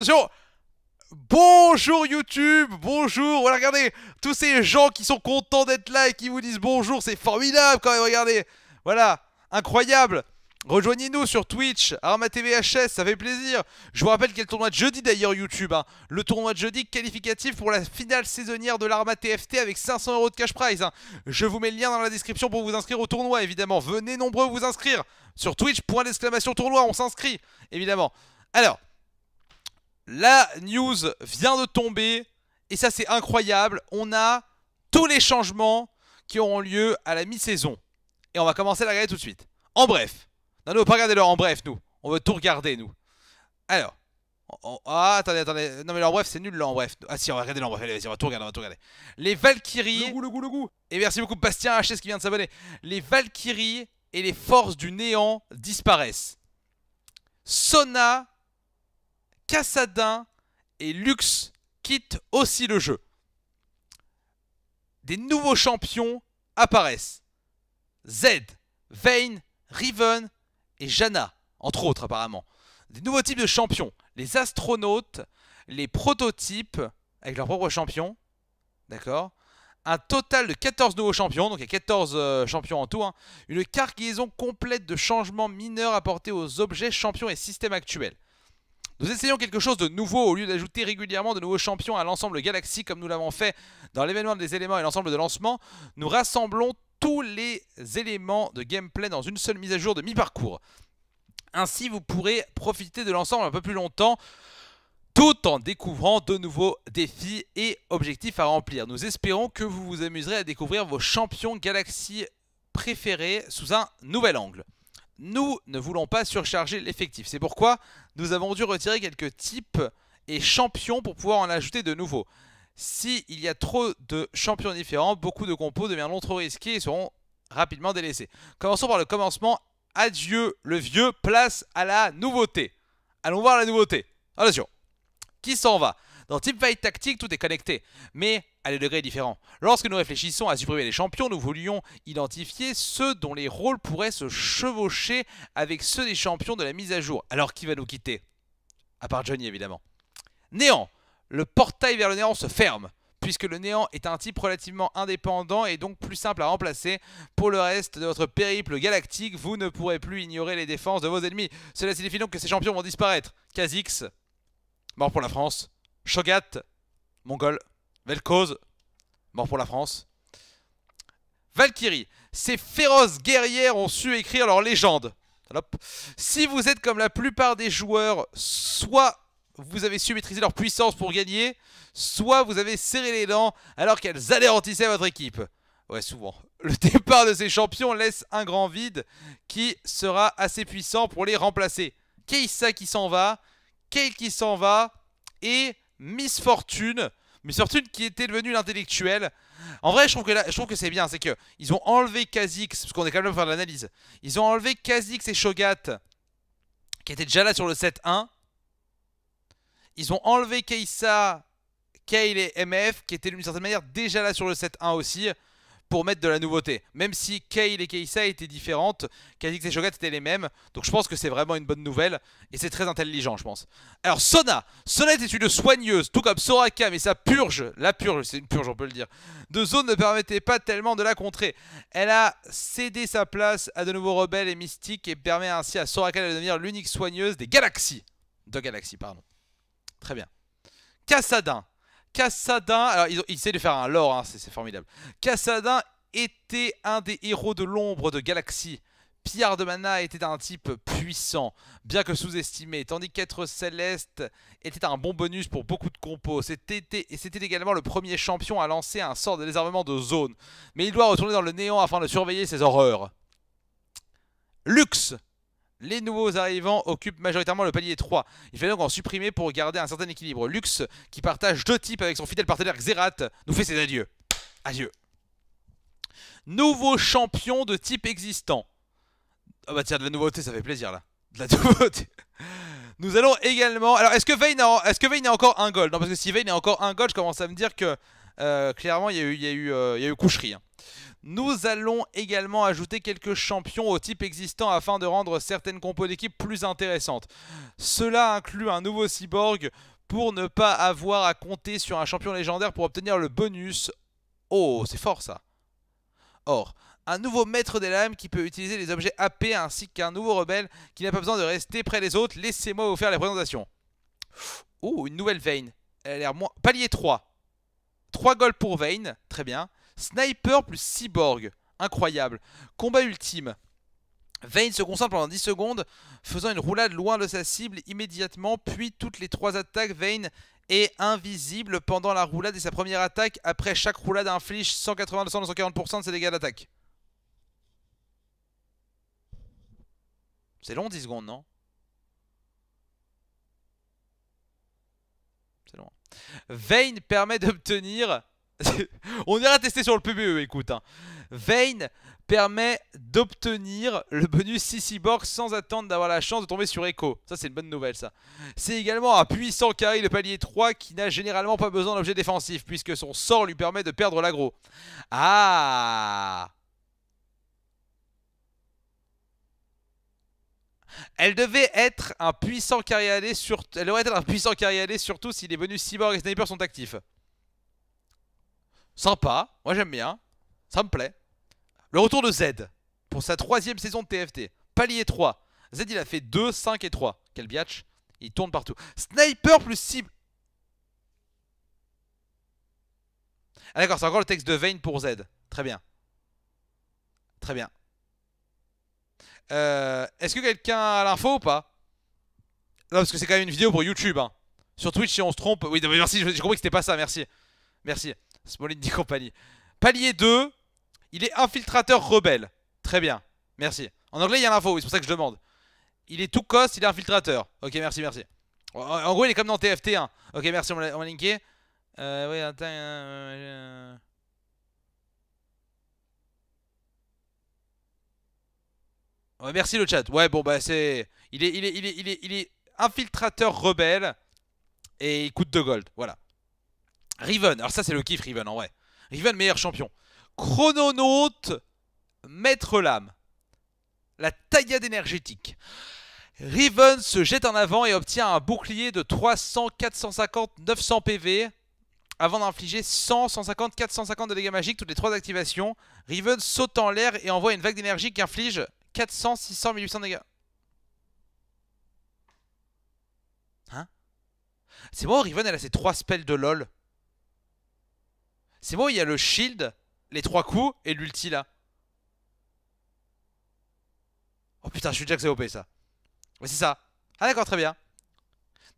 Attention Bonjour YouTube, bonjour, voilà regardez, tous ces gens qui sont contents d'être là et qui vous disent bonjour, c'est formidable quand même, regardez, voilà, incroyable Rejoignez-nous sur Twitch, Arma TVHS, ça fait plaisir. Je vous rappelle quel tournoi de jeudi d'ailleurs YouTube. Hein. Le tournoi de jeudi qualificatif pour la finale saisonnière de l'Arma TFT avec 500 euros de cash prize. Hein. Je vous mets le lien dans la description pour vous inscrire au tournoi évidemment. Venez nombreux vous inscrire sur Twitch, point d'exclamation tournoi, on s'inscrit évidemment. Alors, la news vient de tomber et ça c'est incroyable. On a tous les changements qui auront lieu à la mi-saison. Et on va commencer à la regarder tout de suite. En bref. Non, nous, on va pas regarder leur en bref, nous. On veut tout regarder, nous. Alors. Ah, attendez, attendez. Non, mais en bref, c'est nul, l'heure en bref. Ah, si, on va regarder en bref. Allez, on va tout regarder, on va tout regarder. Les Valkyries. Le goût, le goût, le goût. Et merci beaucoup, Bastien HS qui vient de s'abonner. Les Valkyries et les forces du néant disparaissent. Sona Cassadin et Lux quittent aussi le jeu. Des nouveaux champions apparaissent. Zed, Vayne, Riven et Janna, entre autres apparemment. Des nouveaux types de champions. Les astronautes, les prototypes avec leurs propres champions. D'accord un total de 14 nouveaux champions, donc il y a 14 euh, champions en tout, hein. une cargaison complète de changements mineurs apportés aux objets, champions et systèmes actuels. Nous essayons quelque chose de nouveau au lieu d'ajouter régulièrement de nouveaux champions à l'ensemble Galaxy comme nous l'avons fait dans l'événement des éléments et l'ensemble de lancement. Nous rassemblons tous les éléments de gameplay dans une seule mise à jour de mi-parcours. Ainsi, vous pourrez profiter de l'ensemble un peu plus longtemps tout en découvrant de nouveaux défis et objectifs à remplir. Nous espérons que vous vous amuserez à découvrir vos champions Galaxy préférés sous un nouvel angle. Nous ne voulons pas surcharger l'effectif. C'est pourquoi nous avons dû retirer quelques types et champions pour pouvoir en ajouter de nouveaux. S'il y a trop de champions différents, beaucoup de compos deviendront trop risqués et seront rapidement délaissés. Commençons par le commencement. Adieu le vieux, place à la nouveauté. Allons voir la nouveauté. Attention. Qui s'en va Dans Fight Tactique, tout est connecté. Mais degrés différents. Lorsque nous réfléchissons à supprimer les champions, nous voulions identifier ceux dont les rôles pourraient se chevaucher avec ceux des champions de la mise à jour. Alors qui va nous quitter À part Johnny évidemment. Néant Le portail vers le néant se ferme puisque le néant est un type relativement indépendant et donc plus simple à remplacer. Pour le reste de votre périple galactique, vous ne pourrez plus ignorer les défenses de vos ennemis. Cela signifie donc que ces champions vont disparaître. Kazix. mort pour la France. Shogat, mongol, cause, mort pour la France. Valkyrie, ces féroces guerrières ont su écrire leur légende. Si vous êtes comme la plupart des joueurs, soit vous avez su maîtriser leur puissance pour gagner, soit vous avez serré les dents alors qu'elles anéantissaient votre équipe. Ouais, souvent. Le départ de ces champions laisse un grand vide qui sera assez puissant pour les remplacer. Keissa qui s'en va, Kale qui s'en va et Miss Fortune mais surtout qui était devenu l'intellectuel. En vrai, je trouve que, je trouve que c'est bien, c'est que ils ont enlevé Kha'Zix, parce qu'on est quand même là pour faire de l'analyse. Ils ont enlevé Kha'Zix et Shogat, qui étaient déjà là sur le 7-1. Ils ont enlevé Kai'Sa, Kayle et MF, qui étaient d'une certaine manière déjà là sur le 7-1 aussi pour mettre de la nouveauté. Même si Kale et Keisa étaient différentes, Kha'Zix et Shogat étaient les mêmes. Donc je pense que c'est vraiment une bonne nouvelle. Et c'est très intelligent, je pense. Alors Sona Sona était une soigneuse, tout comme Soraka, mais sa purge, la purge, c'est une purge, on peut le dire, de zone ne permettait pas tellement de la contrer. Elle a cédé sa place à de nouveaux rebelles et mystiques et permet ainsi à Soraka de devenir l'unique soigneuse des galaxies. De galaxies, pardon. Très bien. Cassadin Cassadin, alors ils, ont, de faire un lore, hein, c'est formidable. Cassadin était un des héros de l'ombre de Galaxie, Pierre de Mana était un type puissant, bien que sous-estimé, tandis qu'être céleste était un bon bonus pour beaucoup de compos. C'était également le premier champion à lancer un sort de désarmement de zone, mais il doit retourner dans le néant afin de surveiller ses horreurs. Lux les nouveaux arrivants occupent majoritairement le palier 3. Il fallait donc en supprimer pour garder un certain équilibre. Lux, qui partage deux types avec son fidèle partenaire Xerath, nous fait ses adieux. Adieu. Nouveau champion de type existant. Ah bah tiens, de la nouveauté, ça fait plaisir là. De la nouveauté. Nous allons également... Alors, est-ce que Vayne est que Vayne encore un gold Non, parce que si Vayne a encore un gold, je commence à me dire que euh, clairement, il y a eu, coucherie. Nous allons également ajouter quelques champions au type existant afin de rendre certaines compos d'équipe plus intéressantes. Cela inclut un nouveau cyborg pour ne pas avoir à compter sur un champion légendaire pour obtenir le bonus. Oh, c'est fort ça. Or, un nouveau maître des lames qui peut utiliser les objets AP ainsi qu'un nouveau rebelle qui n'a pas besoin de rester près des autres. Laissez-moi vous faire les présentations. Oh, une nouvelle veine. Elle a l'air moins... Palier 3. 3 goals pour Vayne, très bien. Sniper plus Cyborg, incroyable. Combat ultime. Vayne se concentre pendant 10 secondes, faisant une roulade loin de sa cible immédiatement, puis toutes les trois attaques, Vayne est invisible pendant la roulade et sa première attaque. Après chaque roulade inflige 180, 140 240% de ses dégâts d'attaque. C'est long 10 secondes, non Vayne permet d'obtenir... On ira tester sur le PBE, écoute. Hein. permet d'obtenir le bonus CC Box sans attendre d'avoir la chance de tomber sur Echo. Ça, c'est une bonne nouvelle, ça. C'est également un puissant carry de palier 3 qui n'a généralement pas besoin d'objet défensif puisque son sort lui permet de perdre l'aggro. Ah Elle devait être un puissant carry aller sur... Elle aurait un puissant carry surtout si les bonus cyborg et sniper sont actifs. Sympa, moi j'aime bien, ça me plaît. Le retour de Z pour sa troisième saison de TFT. Palier 3. Z il a fait 2, 5 et 3. Quel biatch. Il tourne partout. Sniper plus cible. Ah d'accord, c'est encore le texte de Vayne pour Z. Très bien. Très bien. Euh, Est-ce que quelqu'un a l'info ou pas Non, parce que c'est quand même une vidéo pour YouTube. Hein. Sur Twitch, si on se trompe. Oui, merci, j'ai compris que c'était pas ça, merci. Merci. Smolin compagnie. Palier 2, il est infiltrateur rebelle. Très bien, merci. En anglais, il y a l'info, oui, c'est pour ça que je demande. Il est tout cost, il est infiltrateur. Ok, merci, merci. En gros, il est comme dans TFT1. Ok, merci, on m'a linké. Euh, oui, attends. Euh, euh, merci le chat. Ouais, bon, bah c'est. Il est, il, est, infiltrateur rebelle et il coûte de gold. Voilà. Riven. Alors, ça, c'est le kiff, Riven, en vrai. Riven, meilleur champion. Chrononaute, maître lame. La taillade énergétique. Riven se jette en avant et obtient un bouclier de 300, 450, 900 PV avant d'infliger 100, 150, 450 de dégâts magiques toutes les trois activations. Riven saute en l'air et envoie une vague d'énergie qui inflige 400, 600, 1800 dégâts. Hein C'est bon Riven, elle a ses 3 spells de LOL. C'est bon il y a le shield, les 3 coups et l'ulti là. Oh putain, je suis déjà que c'est OP ça. Mais c'est ça. Ah d'accord, très bien.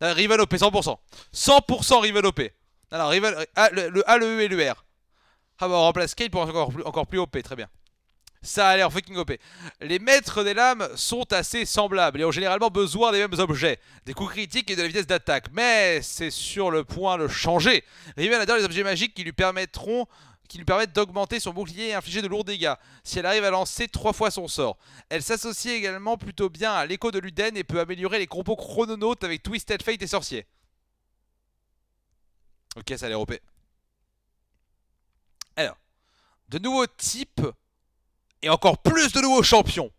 Riven OP, 100%. 100% Riven OP. alors Riven, ah, le, A, le E et le R. Ah bah on remplace Kate pour encore encore plus OP, très bien. Ça a l'air fucking OP. Les maîtres des lames sont assez semblables et ont généralement besoin des mêmes objets, des coups critiques et de la vitesse d'attaque. Mais c'est sur le point de changer. Riven adore les objets magiques qui lui permettront qui lui permettent d'augmenter son bouclier et infliger de lourds dégâts, si elle arrive à lancer trois fois son sort. Elle s'associe également plutôt bien à l'écho de Luden et peut améliorer les compos chrononautes avec Twisted Fate et Sorcier. Ok, ça a l'air OP. Alors, de nouveaux types et encore plus de nouveaux champions.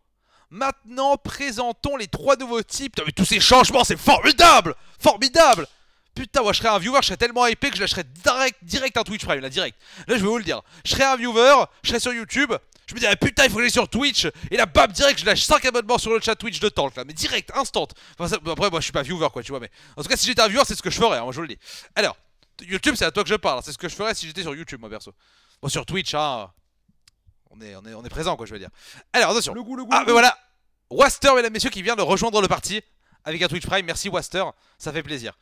Maintenant, présentons les trois nouveaux types. Putain, mais tous ces changements, c'est formidable Formidable Putain, moi je serais un viewer, je serais tellement hypé que je lâcherais direct, direct un Twitch Prime, là, direct. Là, je vais vous le dire. Je serais un viewer, je serais sur YouTube, je me dirais, putain, il faut que j'aille sur Twitch, et là, bam, direct, je lâche 5 abonnements sur le chat Twitch de Tank, là, mais direct, instant. après, moi, je suis pas viewer, quoi, tu vois, mais en tout cas, si j'étais un viewer, c'est ce que je ferais, hein, moi, je vous le dis. Alors, YouTube, c'est à toi que je parle, c'est ce que je ferais si j'étais sur YouTube, moi, perso. Bon, sur Twitch, hein, on est, on est, on est présent, quoi, je veux dire. Alors, attention. Le goût, le goût, ah, mais voilà Waster, mesdames, messieurs, qui vient de rejoindre le parti avec un Twitch Prime. Merci, Waster, ça fait plaisir.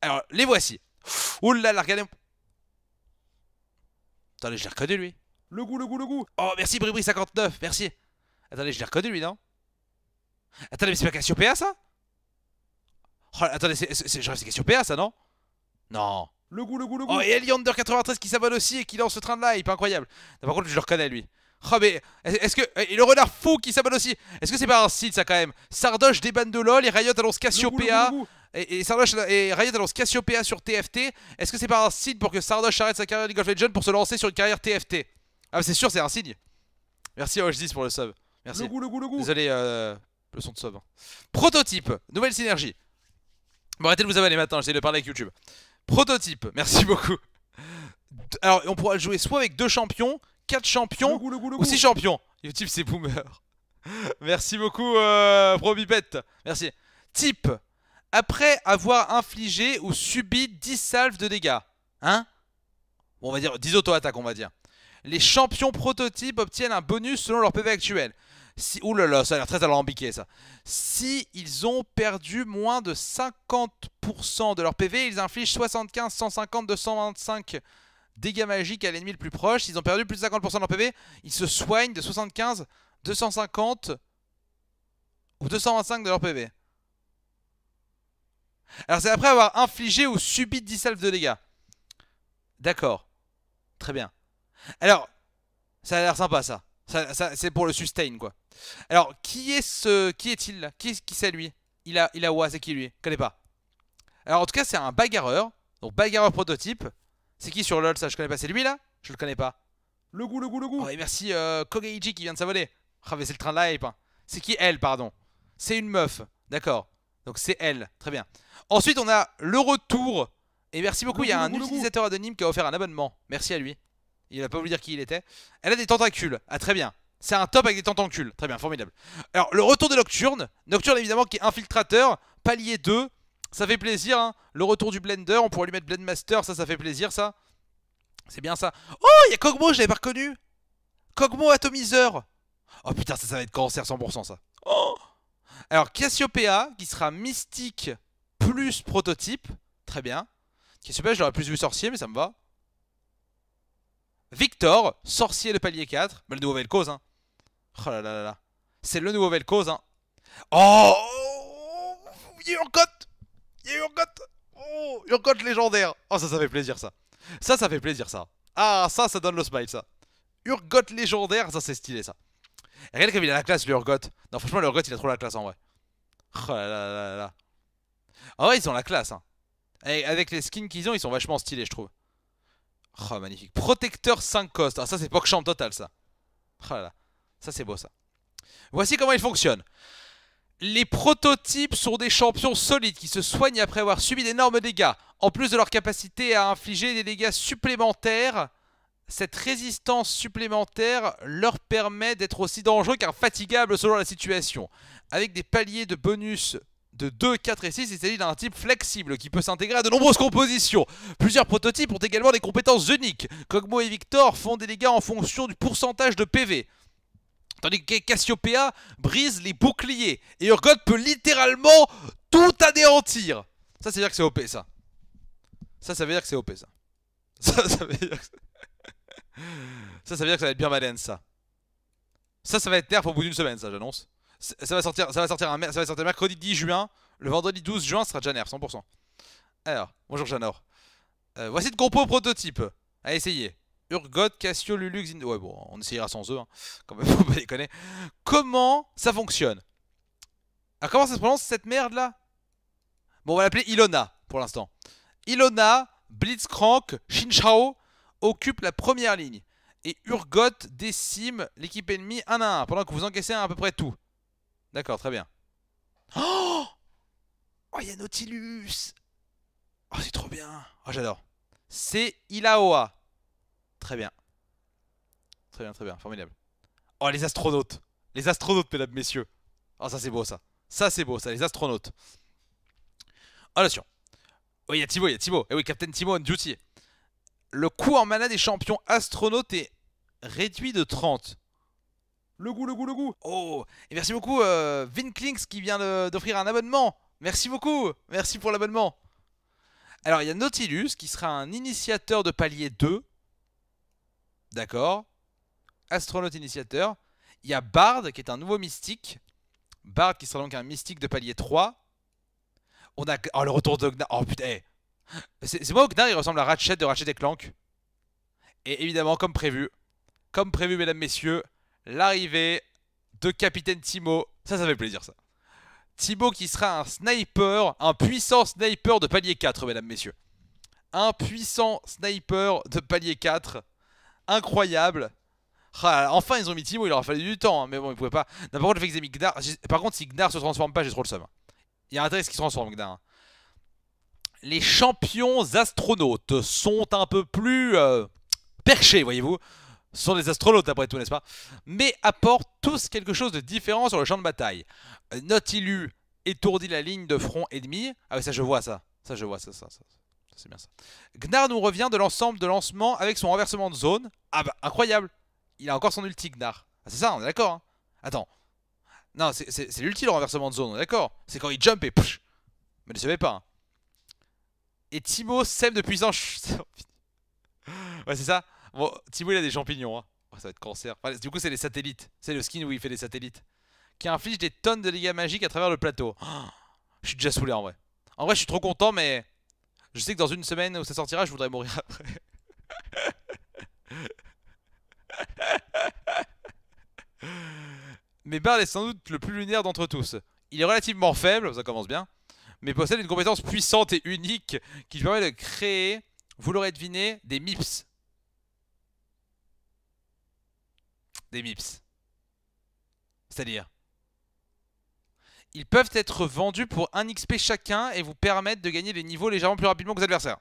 Alors, les voici. Oulala, là, regardez. Attendez, je l'ai reconnu, lui. Le goût, le goût, le goût. Oh, merci, Bribri59, merci. Attendez, je l'ai reconnu, lui, non Attendez, mais c'est pas Cassiopeia, ça oh, Attendez, c'est Cassiopeia, ça, non Non. Le goût, le goût, le goût. Oh, et Eliander93 qui s'abonne aussi et qui lance ce train de live, incroyable. Par contre, je le reconnais, lui. Oh mais, est-ce que... Et le renard fou qui s'abonne aussi Est-ce que c'est pas un site ça quand même Sardoche débanne de LoL et Riot annonce Cassiopeia et, et, et Riot annonce Cassiopeia sur TFT. Est-ce que c'est pas un signe pour que Sardoche arrête sa carrière League of Legends pour se lancer sur une carrière TFT Ah c'est sûr, c'est un signe. Merci à 10 pour le sub. Merci. Le goût, le goût, le goût. Désolé, euh, le son de sub. Prototype, nouvelle synergie. Bon, arrêtez de vous abonner maintenant, j'essaie de parler avec YouTube. Prototype, merci beaucoup. Alors, on pourra le jouer soit avec deux champions, 4 champions ou 6 champions. type, c'est boomer. Merci beaucoup, euh, Probipette. Merci. Type, après avoir infligé ou subi 10 salves de dégâts. Hein Bon, on va dire 10 auto-attaques, on va dire. Les champions prototypes obtiennent un bonus selon leur PV actuel. Si, ouh là là, ça a l'air très alambiqué ça. Si ils ont perdu moins de 50% de leur PV, ils infligent 75, 150, 225 Dégâts magiques à l'ennemi le plus proche. Ils ont perdu plus de 50% de leur PV. Ils se soignent de 75, 250 ou 225 de leur PV. Alors c'est après avoir infligé ou subi 10 salves de dégâts. D'accord. Très bien. Alors, ça a l'air sympa ça. c'est pour le sustain quoi. Alors, qui est ce. Qui est-il là Qui, qui c'est lui Il a, il a c'est qui lui Je connais pas. Alors en tout cas, c'est un bagarreur. Donc bagarreur prototype. C'est qui sur LoL ça Je connais pas. C'est lui là Je le connais pas. Le goût, le goût, le goût. Oh, ah et merci euh, qui vient de s'abonner. Ah, c'est le train de la hype. Hein. C'est qui elle, pardon C'est une meuf. D'accord. Donc c'est elle. Très bien. Ensuite, on a le retour. Et merci beaucoup. il y a un utilisateur anonyme qui a offert un abonnement. Merci à lui. Il va pas voulu dire qui il était. Elle a des tentacules. Ah, très bien. C'est un top avec des tentacules. Très bien, formidable. Alors, le retour de Nocturne. Nocturne, évidemment, qui est infiltrateur. Palier 2. Ça fait plaisir, hein. le retour du blender, on pourrait lui mettre Blendmaster, ça, ça fait plaisir, ça. C'est bien ça. Oh, il y a Kogmo, je l'avais pas reconnu. Kogmo Atomiseur. Oh putain, ça, ça va être cancer 100% ça. Oh Alors, Cassiopeia, qui sera mystique plus prototype. Très bien. Cassiopeia, je l'aurais plus vu sorcier, mais ça me va. Victor, sorcier de palier 4. Bah, le nouveau Cause, hein. Oh là là là là. C'est le nouveau Cause, hein. Oh, oh, a il y Urgot Oh Urgot légendaire Oh ça ça fait plaisir ça Ça ça fait plaisir ça Ah ça ça donne le smile ça Urgot légendaire ça c'est stylé ça Regarde comme il a la classe l'Urgot Non franchement l'Urgot il a trop la classe en vrai Oh là là là là En vrai ils ont la classe hein Avec les skins qu'ils ont ils sont vachement stylés je trouve Oh magnifique Protecteur 5 cost Ah ça c'est Pokchamp total ça Oh là là Ça c'est beau ça Voici comment il fonctionne les prototypes sont des champions solides qui se soignent après avoir subi d'énormes dégâts. En plus de leur capacité à infliger des dégâts supplémentaires, cette résistance supplémentaire leur permet d'être aussi dangereux qu'infatigables selon la situation. Avec des paliers de bonus de 2, 4 et 6, il s'agit d'un type flexible qui peut s'intégrer à de nombreuses compositions. Plusieurs prototypes ont également des compétences uniques. Kogmo et Victor font des dégâts en fonction du pourcentage de PV. Tandis que Cassiopeia brise les boucliers. Et Urgot peut littéralement tout anéantir. Ça, ça veut dire que c'est OP, ça. Ça, ça veut dire que c'est OP, ça. Ça, ça veut dire que... ça, va être bien malin ça. Ça, ça va être nerf au bout d'une semaine, ça, j'annonce. Ça, va sortir, ça va sortir, mercredi 10 juin. Le vendredi 12 juin, ça sera déjà 100%. Alors, bonjour Janor. Euh, voici le compo prototype. À essayer. Urgot, Cassio, Lulux, Xin. Ouais bon, on essayera sans eux, hein. quand même, faut pas déconner. Comment ça fonctionne Alors comment ça se prononce cette merde là Bon, on va l'appeler Ilona pour l'instant. Ilona, Blitzcrank, Shinchao occupe la première ligne. Et Urgot décime l'équipe ennemie 1 à 1 pendant que vous encaissez à peu près tout. D'accord, très bien. Oh Oh, il Nautilus Oh, c'est trop bien Oh, j'adore. C'est Ilaoa. Très bien. Très bien, très bien, formidable. Oh, les astronautes Les astronautes, mesdames, messieurs Oh, ça c'est beau, ça Ça c'est beau, ça, les astronautes oh, Attention Oui, il y a Thibaut, il y a Thibaut Eh oui, Captain Thibaut on duty Le coût en mana des champions astronautes est réduit de 30. Le goût, le goût, le goût Oh Et merci beaucoup, euh, qui vient d'offrir un abonnement Merci beaucoup Merci pour l'abonnement Alors, il y a Nautilus, qui sera un initiateur de palier 2 D'accord Astronaute initiateur. Il y a Bard qui est un nouveau mystique. Bard qui sera donc un mystique de palier 3. On a. Oh, le retour de Oh putain. C'est moi, Gnar il ressemble à Ratchet de Ratchet et Clank. Et évidemment, comme prévu, comme prévu, mesdames, messieurs, l'arrivée de Capitaine Timo. Ça, ça fait plaisir, ça. Timo qui sera un sniper, un puissant sniper de palier 4, mesdames, messieurs. Un puissant sniper de palier 4 incroyable. Ah, enfin, ils ont mis Timo, il leur a fallu du temps, hein, mais bon, ils pouvaient pas. Non, par le fait qu'ils aient mis Gnar, par contre, si Gnar se transforme pas, j'ai trop le seum. Il y a un intérêt qu'il se transforme, Gnar hein. Les champions astronautes sont un peu plus euh, perchés, voyez-vous. Ce sont des astronautes après tout, n'est-ce pas Mais apportent tous quelque chose de différent sur le champ de bataille. Euh, Nautilus étourdit la ligne de front ennemi. Ah oui, ça je vois ça. Ça je vois ça, ça. ça. C'est bien ça. Gnar nous revient de l'ensemble de lancement avec son renversement de zone. Ah bah, incroyable Il a encore son ulti, Gnar. Ah, c'est ça, on est d'accord. Hein. Attends. Non, c'est l'ulti le renversement de zone, on est d'accord. C'est quand il jump et psh Mais ne savez pas. Hein. Et Timo sème de puissance. Oh, ouais, c'est ça. Bon, Timo il a des champignons. Hein. Oh, ça va être cancer. du coup, c'est les satellites. C'est le skin où il fait des satellites. Qui inflige des tonnes de dégâts magiques à travers le plateau. Oh, je suis déjà saoulé en vrai. En vrai, je suis trop content, mais je sais que dans une semaine où ça sortira, je voudrais mourir après. Mais Barl est sans doute le plus lunaire d'entre tous. Il est relativement faible, ça commence bien, mais possède une compétence puissante et unique qui lui permet de créer, vous l'aurez deviné, des MIPS. Des MIPS. C'est-à-dire ils peuvent être vendus pour 1 XP chacun et vous permettre de gagner des niveaux légèrement plus rapidement que vos adversaires.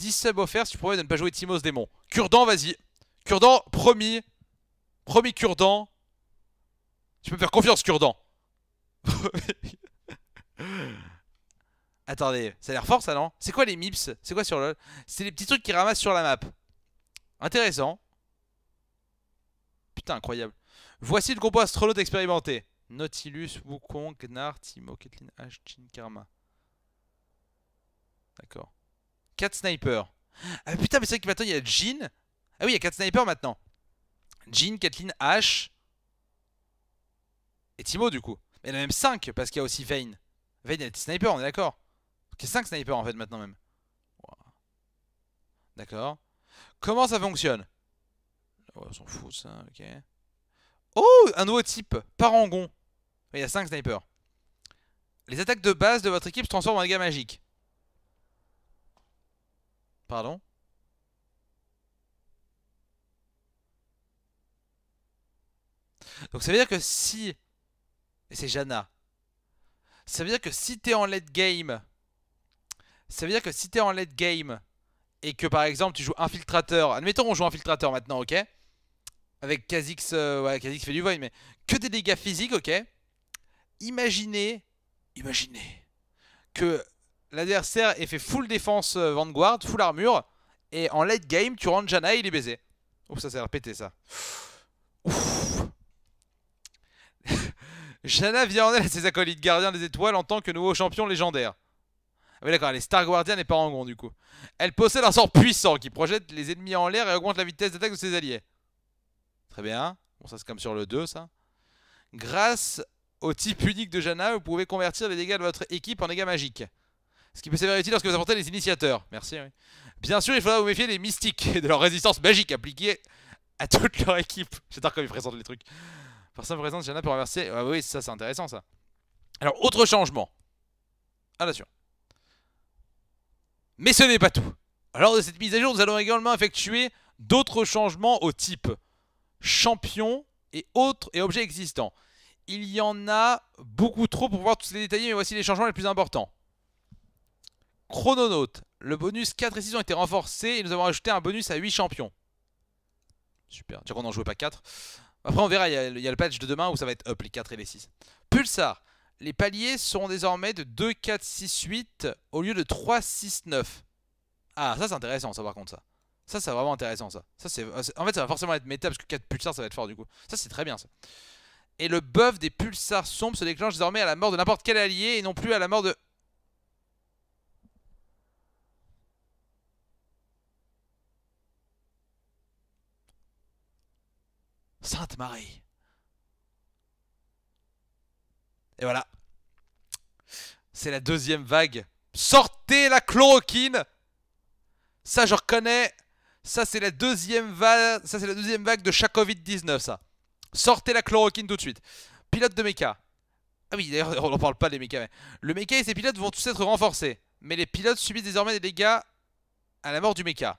sub offerts si tu promets de ne pas jouer Timos démon. Cure-Dent vas-y. Cure-Dent promis. Promis Cure-Dent Tu peux me faire confiance, Cure-Dent Attendez, ça a l'air fort ça, non C'est quoi les mips C'est quoi sur le... C'est les petits trucs qui ramassent sur la map. Intéressant. Putain, incroyable. Voici le combo astronaute expérimenté. Nautilus, Wukong, Gnar, Timo, H, Jean, Karma. D'accord. 4 snipers. Ah putain, mais c'est vrai que maintenant il y a Jean? Ah oui, il y a 4 snipers maintenant. Jean, Kathleen, H Et Timo du coup. Mais il y en a même 5 parce qu'il y a aussi Vayne. Vayne, il y a des snipers, on est d'accord. Il y a 5 snipers en fait maintenant même. D'accord. Comment ça fonctionne Oh, ça, ok. Oh, un nouveau type, Parangon. Il y a 5 snipers. Les attaques de base de votre équipe se transforment en dégâts magiques. Pardon Donc ça veut dire que si... Et c'est Jana. Ça veut dire que si t'es en late game... Ça veut dire que si t'es en late game et que par exemple tu joues infiltrateur, admettons on joue infiltrateur maintenant, ok Avec Kha'Zix, euh, ouais Kha'Zix fait du void, mais que des dégâts physiques, ok Imaginez, imaginez que l'adversaire ait fait full défense euh, Vanguard, full armure, et en late game tu rentres Janna et il est baisé. Ouf, ça s'est répété ça. Ouf. Janna vient en aide à ses acolytes gardiens des étoiles en tant que nouveau champion légendaire. Ah oui d'accord, elle Star Guardian n'est pas gros du coup. Elle possède un sort puissant qui projette les ennemis en l'air et augmente la vitesse d'attaque de ses alliés. Très bien. Bon ça c'est comme sur le 2 ça. Grâce au type unique de Jana vous pouvez convertir les dégâts de votre équipe en dégâts magiques. Ce qui peut s'avérer utile lorsque vous apportez les initiateurs. Merci, oui. Bien sûr, il faudra vous méfier des mystiques et de leur résistance magique appliquée à toute leur équipe. J'adore comme ils présentent les trucs. Personne présente Jana pour inverser. Ah oui, ça c'est intéressant ça. Alors, autre changement. Ah là, sûr mais ce n'est pas tout. Lors de cette mise à jour, nous allons également effectuer d'autres changements au type champion et autres et objets existants. Il y en a beaucoup trop pour pouvoir tous les détailler, mais voici les changements les plus importants. Chrononaute. Le bonus 4 et 6 ont été renforcés et nous avons ajouté un bonus à 8 champions. Super, tu qu'on n'en jouait pas 4. Après on verra, il y, a le patch de demain où ça va être up les 4 et les 6. Pulsar les paliers sont désormais de 2, 4, 6, 8 au lieu de 3, 6, 9. Ah, ça c'est intéressant ça par contre ça. Ça c'est vraiment intéressant ça. ça c'est euh, en fait ça va forcément être méta parce que 4 pulsars ça va être fort du coup. Ça c'est très bien ça. Et le buff des pulsars sombres se déclenche désormais à la mort de n'importe quel allié et non plus à la mort de... Sainte Marie. Et voilà. C'est la deuxième vague. Sortez la chloroquine Ça, je reconnais. Ça, c'est la deuxième vague. Ça, c'est la deuxième vague de chaque Covid-19, ça. Sortez la chloroquine tout de suite. Pilote de méca, Ah oui, d'ailleurs, on n'en parle pas des mécas, Le méca et ses pilotes vont tous être renforcés. Mais les pilotes subissent désormais des dégâts à la mort du méca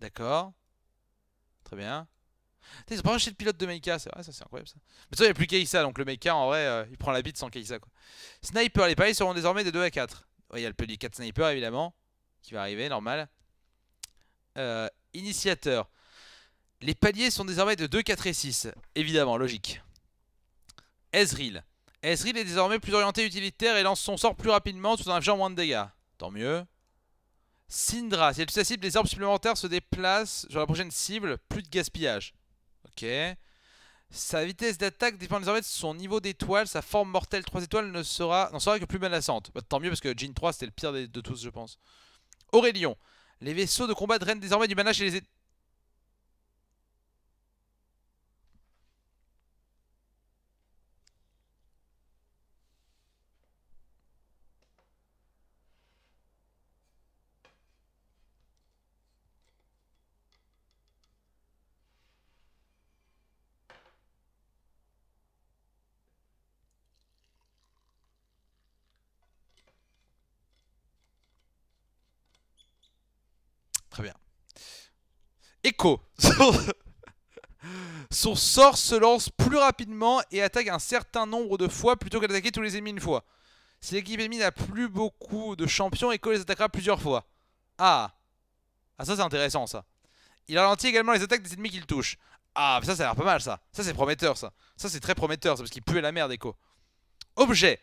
D'accord. Très bien. Ils ont pas chez le pilote de Meika, c'est vrai, ça c'est incroyable ça. Mais ça, il n'y a plus Keïsa, donc le Meika en vrai, euh, il prend la bite sans Kai'Sa quoi. Sniper, les paliers seront désormais de 2 à 4. Il ouais, y a le 4 sniper évidemment, qui va arriver, normal. Euh, initiateur. Les paliers sont désormais de 2, 4 et 6. Évidemment, logique. Ezreal. Ezreal est désormais plus orienté utilitaire et lance son sort plus rapidement sous en genre moins de dégâts. Tant mieux. Syndra. Si elle touche cible, les orbes supplémentaires se déplacent sur la prochaine cible. Plus de gaspillage. Ok. Sa vitesse d'attaque dépend désormais de son niveau d'étoile. Sa forme mortelle 3 étoiles ne sera, n'en sera que plus menaçante. Bah, tant mieux parce que Jean 3 c'était le pire de, tous, je pense. Aurélion. Les vaisseaux de combat drainent désormais du mana chez les Très bien. Echo. Son sort se lance plus rapidement et attaque un certain nombre de fois plutôt que d'attaquer tous les ennemis une fois. Si l'équipe ennemie n'a plus beaucoup de champions, Echo les attaquera plusieurs fois. Ah Ah ça c'est intéressant ça. Il ralentit également les attaques des ennemis qu'il touche. Ah ça ça a l'air pas mal ça. Ça c'est prometteur ça. Ça c'est très prometteur ça parce qu'il pue la merde Echo. Objet.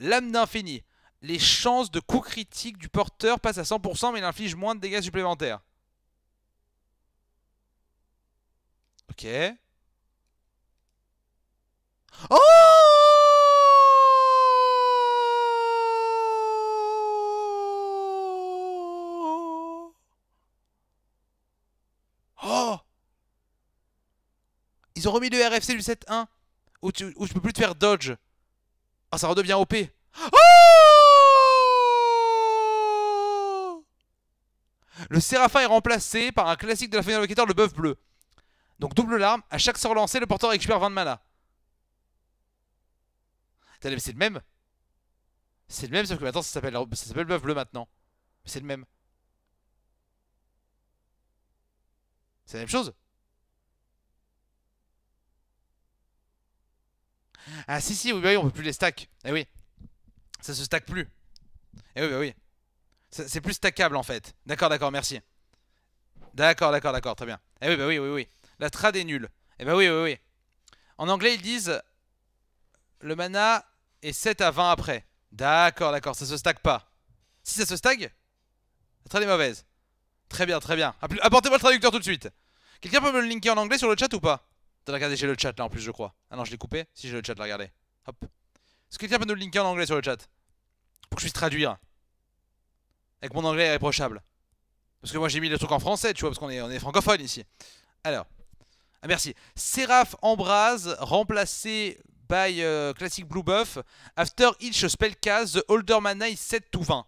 Lame d'infini les chances de coup critique du porteur passent à 100% mais il inflige moins de dégâts supplémentaires. Ok. Oh Oh Ils ont remis le RFC du 7-1 où, je peux plus te faire dodge. Ah, oh, ça redevient OP. Oh Le Séraphin est remplacé par un classique de la famille invocateur, le bœuf bleu. Donc double larme, à chaque sort lancé, le porteur récupère 20 de mana. C'est le même C'est le même, sauf que maintenant ça s'appelle le bœuf bleu maintenant. C'est le même. C'est la même chose Ah si si, oui, bah oui, on peut plus les stack. Eh oui, ça se stack plus. Eh oui, bah oui. C'est plus stackable en fait. D'accord, d'accord, merci. D'accord, d'accord, d'accord, très bien. Eh oui, bah oui, oui, oui. La trad est nulle. Eh bah oui, oui, oui. En anglais, ils disent le mana est 7 à 20 après. D'accord, d'accord, ça se stack pas. Si ça se stack, la trad est mauvaise. Très bien, très bien. Apportez-moi le traducteur tout de suite. Quelqu'un peut me le linker en anglais sur le chat ou pas Attends, regardez, j'ai le chat là en plus, je crois. Ah non, je l'ai coupé. Si j'ai le chat là, regardez. Hop. Est-ce que quelqu'un peut nous le linker en anglais sur le chat Pour que je puisse traduire. Avec mon anglais irréprochable. Parce que moi j'ai mis le truc en français, tu vois, parce qu'on est, on est francophone ici. Alors. Ah merci. Seraph Embrase, remplacé by euh, Classic Blue Buff. After each spell cast, the older mana 7 to 20.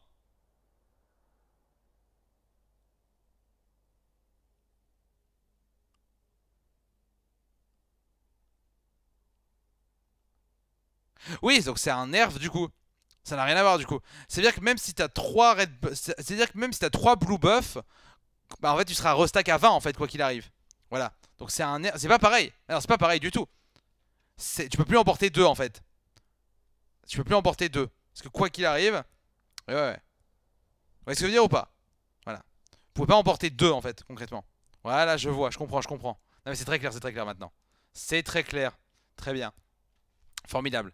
Oui, donc c'est un nerf du coup. Ça n'a rien à voir du coup. C'est-à-dire que même si t'as 3 red c'est-à-dire que même si as 3 blue buff, bah en fait tu seras restack à 20 en fait quoi qu'il arrive. Voilà. Donc c'est un er-, c'est pas pareil. Alors c'est pas pareil du tout. Tu peux plus emporter 2 en fait. Tu peux plus emporter 2 parce que quoi qu'il arrive, ouais ouais. Vous voyez ce que je veux dire ou pas Voilà. Vous pouvez pas emporter 2 en fait concrètement. Voilà, je vois, je comprends, je comprends. Non mais c'est très clair, c'est très clair maintenant. C'est très clair. Très bien. Formidable.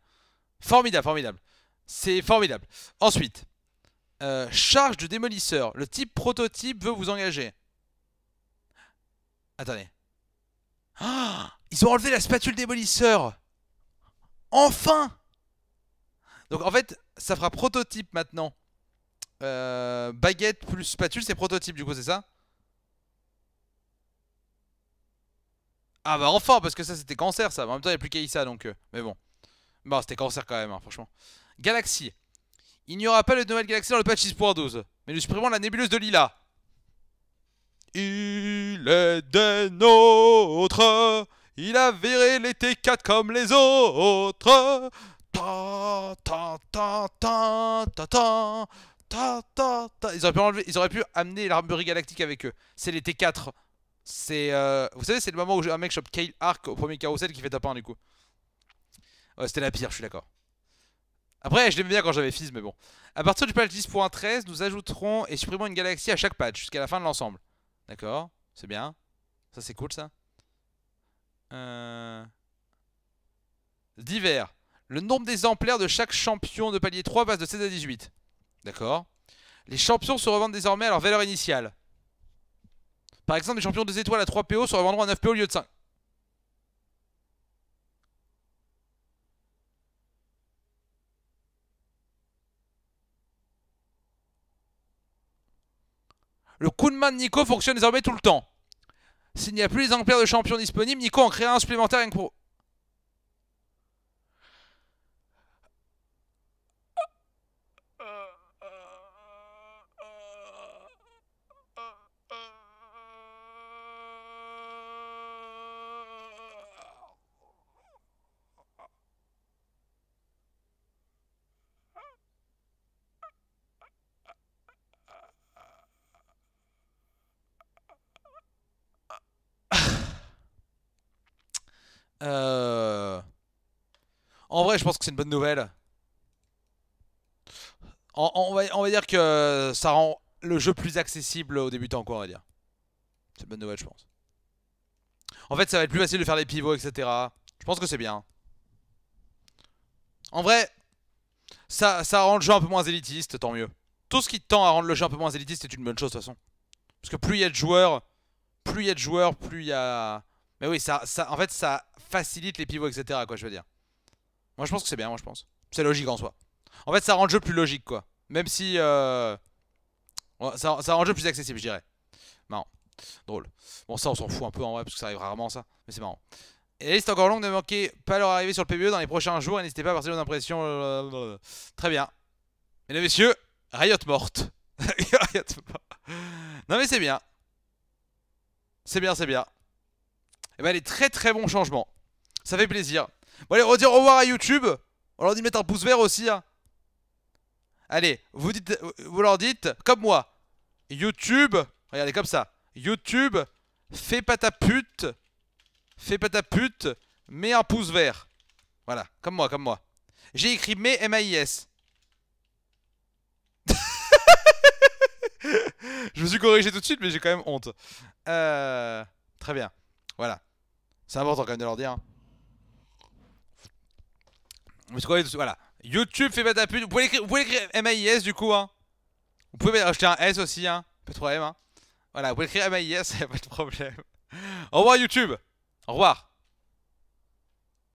Formidable, formidable. C'est formidable. Ensuite, euh, charge de démolisseur. Le type prototype veut vous engager. Attendez. Ah Ils ont enlevé la spatule démolisseur. Enfin Donc en fait, ça fera prototype maintenant. Euh, baguette plus spatule, c'est prototype du coup, c'est ça Ah bah enfin, parce que ça c'était cancer ça. En même temps, il n'y a plus ça donc... Euh, mais bon. Bon, bah, c'était cancer quand même, hein, franchement. Galaxie. Il n'y aura pas de nouvelle galaxie dans le patch 6.12, mais nous supprimons la nébuleuse de Lila. Il est des nôtres, il a viré les T4 comme les autres. Ils, auraient pu ils auraient pu amener l'armurerie galactique avec eux. C'est les T4. C'est. Euh, vous savez, c'est le moment où un mec chope Kale Arc au premier carousel qui fait tapin du coup. c'était la pire, je suis d'accord. Après, je l'aimais bien quand j'avais Fizz, mais bon. À partir du patch 10.13, nous ajouterons et supprimerons une galaxie à chaque patch, jusqu'à la fin de l'ensemble. D'accord, c'est bien. Ça, c'est cool, ça. Euh, divers. Le nombre d'exemplaires de chaque champion de palier 3 passe de 16 à 18. D'accord. Les champions se revendent désormais à leur valeur initiale. Par exemple, les champions 2 étoiles à 3 PO se revendront à 9 PO au lieu de 5. Le coup de main de Nico fonctionne désormais tout le temps. S'il n'y a plus les de champion disponibles, Nico en créera un supplémentaire pour Euh, en vrai, je pense que c'est une bonne nouvelle. on, va, dire que ça rend le jeu plus accessible aux débutants, quoi, on va dire. C'est une bonne nouvelle, je pense. En fait, ça va être plus facile de faire les pivots, etc. Je pense que c'est bien. En vrai, ça, ça rend le jeu un peu moins élitiste, tant mieux. Tout ce qui tend à rendre le jeu un peu moins élitiste est une bonne chose, de toute façon. Parce que plus il y a de joueurs, plus il y a de joueurs, plus il y a... Mais oui, ça, ça, en fait, ça facilite les pivots, etc. Quoi, je veux dire. Moi, je pense que c'est bien, moi, je pense. C'est logique en soi. En fait, ça rend le jeu plus logique, quoi. Même si... Euh... Ça, ça, rend le jeu plus accessible, je dirais. Marrant. Drôle. Bon, ça, on s'en fout un peu en vrai, parce que ça arrive rarement, ça. Mais c'est marrant. Et la liste encore longue, ne manquez pas leur arrivée sur le PBE dans les prochains jours et n'hésitez pas à partager vos impressions. Euh, euh, euh, Très bien. Mesdames et messieurs, Riot Riot morte. Non mais c'est bien. C'est bien, c'est bien. Et eh elle ben, les très très bon changement Ça fait plaisir. Bon allez, on va au revoir à YouTube. On leur dit de mettre un pouce vert aussi. Hein. Allez, vous, dites, vous leur dites, comme moi, YouTube, regardez comme ça, YouTube, fais pas ta pute, fais pas ta pute, mets un pouce vert. Voilà, comme moi, comme moi. J'ai écrit mais m Je me suis corrigé tout de suite, mais j'ai quand même honte. Euh, très bien, voilà. C'est important quand même de leur dire. Hein. voilà. YouTube fait pas ta pute. Vous pouvez écrire, M-A-I-S du coup. Hein. Vous pouvez acheter un S aussi. Hein. Pas de problème Hein. Voilà, vous pouvez écrire s y'a pas de problème. Au revoir YouTube. Au revoir.